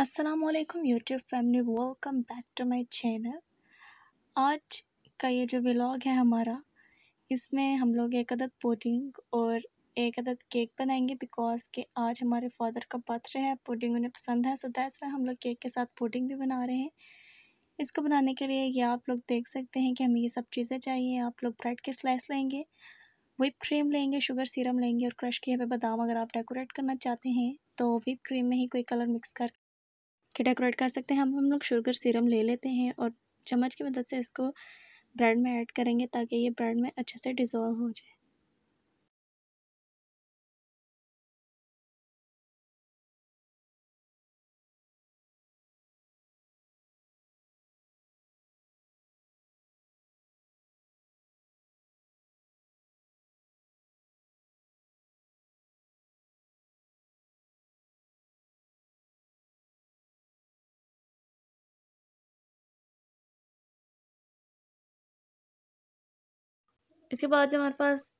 Aslam YouTube family welcome back to my channel आज का ये जो व्लॉग है हमारा इसमें हम लोग एक अदद पुडिंग और एक अदद केक बनाएंगे बिकॉज के आज हमारे फादर का बर्थडे है पुडिंग उन्हें पसंद है सो दैट्स वाई हम लोग केक के साथ पुडिंग भी बना रहे हैं इसको बनाने के लिए ये आप लोग देख सकते हैं कि हमें ये सब चीज़ें चाहिए आप लोग ब्रेड के स्लाइस लेंगे विप क्रीम लेंगे शुगर सीरम लेंगे और क्रश किए हुए बादाम अगर आप डेकोरेट करना चाहते हैं तो विप क्रीम में ही कोई कलर मिक्स कर के डेकोरेट कर सकते हैं अब हम लोग शुगर सीरम ले लेते हैं और चम्मच की मदद से इसको ब्रेड में ऐड करेंगे ताकि ये ब्रेड में अच्छे से डिज़ोल्व हो जाए इसके बाद जो हमारे पास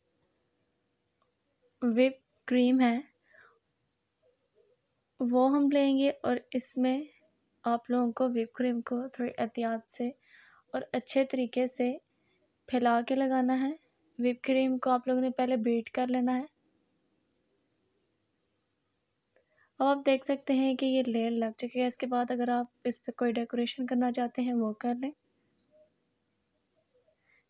विप क्रीम है वो हम लेंगे और इसमें आप लोगों को विप क्रीम को थोड़ी एहतियात से और अच्छे तरीके से फैला के लगाना है विप क्रीम को आप लोगों ने पहले बीट कर लेना है अब आप देख सकते हैं कि ये लेयर लग चुकी है इसके बाद अगर आप इस पर कोई डेकोरेशन करना चाहते हैं वो कर लें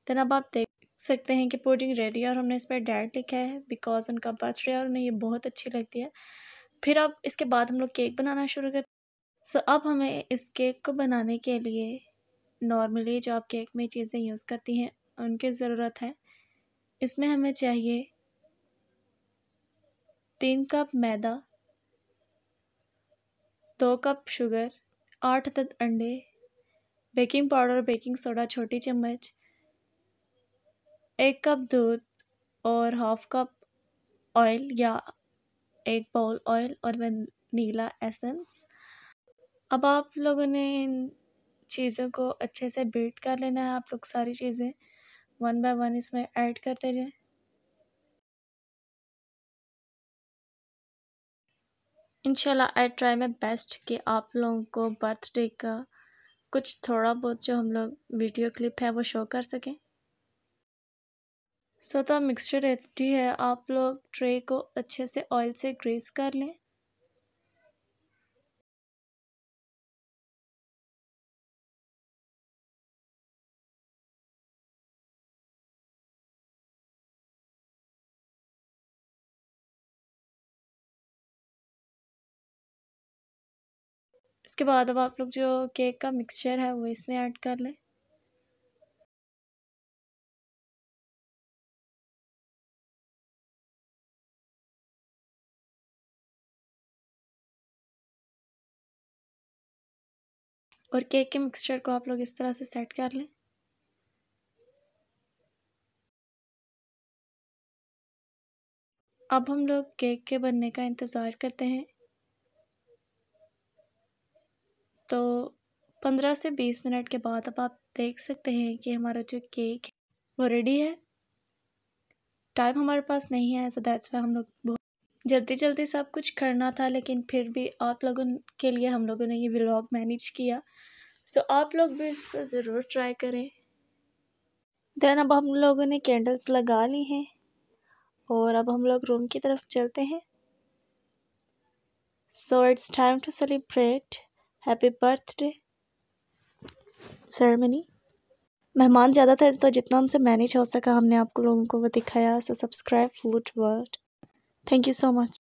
देन अब आप देख सकते हैं कि पुडिंग रेडी है और हमने इस पर डैड लिखा है बिकॉज उनका बर्थडे और उन्हें ये बहुत अच्छी लगती है फिर अब इसके बाद हम लोग केक बनाना शुरू कर सो अब हमें इस केक को बनाने के लिए नॉर्मली जो आप केक में चीज़ें यूज़ करती हैं उनकी ज़रूरत है इसमें हमें चाहिए तीन कप मैदा दो कप शुगर आठ तद अंडे बेकिंग पाउडर बेकिंग सोडा छोटी चम्मच एक कप दूध और हाफ कप ऑयल या एक बाउल ऑयल और वनीला एसेंस अब आप लोगों ने इन चीज़ों को अच्छे से बीट कर लेना है आप लोग सारी चीज़ें वन बाय वन इसमें ऐड करते जाएं इंशाल्लाह आई ट्राई माई बेस्ट कि आप लोगों को बर्थडे का कुछ थोड़ा बहुत जो हम लोग वीडियो क्लिप है वो शो कर सकें स्वतः मिक्सचर रेडी है आप लोग ट्रे को अच्छे से ऑयल से ग्रेस कर लें इसके बाद अब आप लोग जो केक का मिक्सचर है वो इसमें ऐड कर लें और केक के मिक्सचर को आप लोग इस तरह से सेट कर लें अब हम लोग केक के बनने का इंतज़ार करते हैं तो पंद्रह से बीस मिनट के बाद अब आप देख सकते हैं कि हमारा जो केक है वो रेडी है टाइम हमारे पास नहीं है सो दैट्स वाई हम लोग जल्दी जल्दी सब कुछ करना था लेकिन फिर भी आप लोगों के लिए हम लोगों ने ये व्लॉग मैनेज किया सो आप लोग भी इसको ज़रूर ट्राई करें देन अब हम लोगों ने कैंडल्स लगा ली हैं और अब हम लोग रूम की तरफ चलते हैं so it's time to celebrate happy birthday ceremony मेहमान ज़्यादा थे तो जितना हमसे मैनेज हो सका हमने आपको लोगों को वो दिखाया so subscribe food world Thank you so much.